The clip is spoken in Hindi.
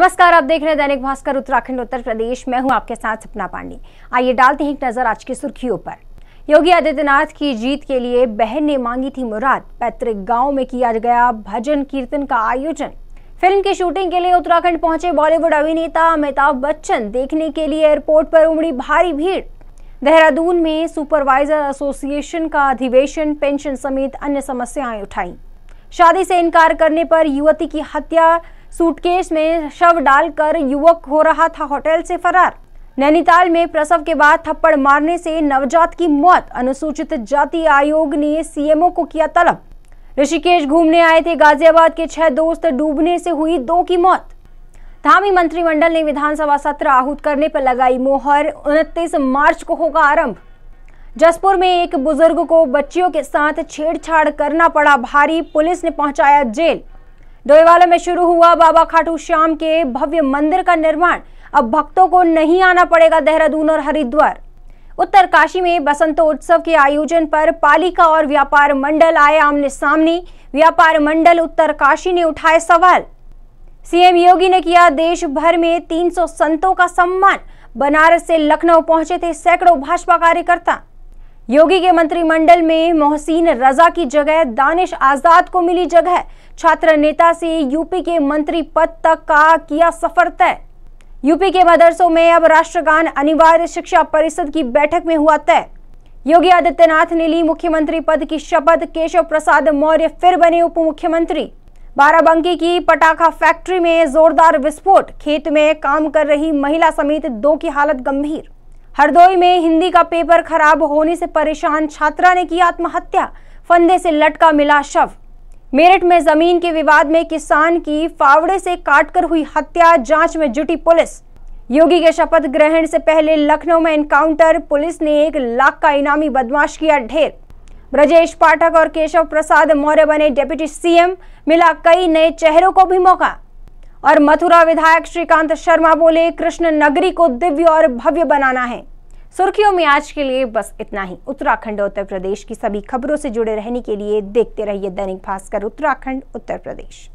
नमस्कार आप देख रहे हैं दैनिक भास्कर उत्तराखंड उत्तर प्रदेश मैं हूं आपके साथ सपना पांडे आइए डालते हैं एक नजर आज की सुर्खियों पर योगी आदित्यनाथ की जीत के लिए बहन ने मांगी थी मुराद पैतृक गांव में किया गया भजन कीर्तन का आयोजन फिल्म की शूटिंग के लिए उत्तराखंड पहुंचे बॉलीवुड अभिनेता अमिताभ बच्चन देखने के लिए एयरपोर्ट पर उमड़ी भारी भीड़ देहरादून में सुपरवाइजर एसोसिएशन का अधिवेशन पेंशन समेत अन्य समस्याएं उठाई शादी से इनकार करने पर युवती की हत्या सूटकेस में शव डालकर युवक हो रहा था होटल से फरार नैनीताल में प्रसव के बाद थप्पड़ मारने से नवजात की मौत अनुसूचित जाति आयोग ने सीएमओ को किया तलब ऋषिकेश घूमने आए थे गाजियाबाद के छह दोस्त डूबने से हुई दो की मौत धामी मंत्रिमंडल ने विधानसभा सत्र आहूत करने पर लगाई मोहर उनतीस मार्च को होगा आरंभ जसपुर में एक बुजुर्ग को बच्चियों के साथ छेड़छाड़ करना पड़ा भारी पुलिस ने पहुंचाया जेल डोईवाला में शुरू हुआ बाबा खाटू श्याम के भव्य मंदिर का निर्माण अब भक्तों को नहीं आना पड़ेगा देहरादून और हरिद्वार उत्तर काशी में बसंतोत्सव के आयोजन पर पालिका और व्यापार मंडल आए आमने सामने व्यापार मंडल उत्तर काशी ने उठाए सवाल सीएम योगी ने किया देश भर में 300 संतों का सम्मान बनारस से लखनऊ पहुंचे थे सैकड़ों भाजपा कार्यकर्ता योगी के मंत्रिमंडल में मोहसिन रजा की जगह दानिश आजाद को मिली जगह छात्र नेता से यूपी के मंत्री पद तक का किया सफर तय यूपी के मदरसों में अब राष्ट्रगान अनिवार्य शिक्षा परिषद की बैठक में हुआ तय योगी आदित्यनाथ ने ली मुख्यमंत्री पद की शपथ केशव प्रसाद मौर्य फिर बने उप मुख्यमंत्री बाराबंकी की पटाखा फैक्ट्री में जोरदार विस्फोट खेत में काम कर रही महिला समेत दो की हालत गंभीर हरदोई में हिंदी का पेपर खराब होने से परेशान छात्रा ने की आत्महत्या फंदे से लटका मिला शव मेरठ में जमीन के विवाद में किसान की फावड़े से काटकर हुई हत्या जांच में जुटी पुलिस योगी के शपथ ग्रहण से पहले लखनऊ में एनकाउंटर पुलिस ने एक लाख का इनामी बदमाश किया ढेर ब्रजेश पाठक और केशव प्रसाद मौर्य बने डेप्यूटी सीएम मिला कई नए चेहरों को भी मौका और मथुरा विधायक श्रीकांत शर्मा बोले कृष्ण नगरी को दिव्य और भव्य बनाना है सुर्खियों में आज के लिए बस इतना ही उत्तराखंड और उत्तर प्रदेश की सभी खबरों से जुड़े रहने के लिए देखते रहिए दैनिक भास्कर उत्तराखंड उत्तर प्रदेश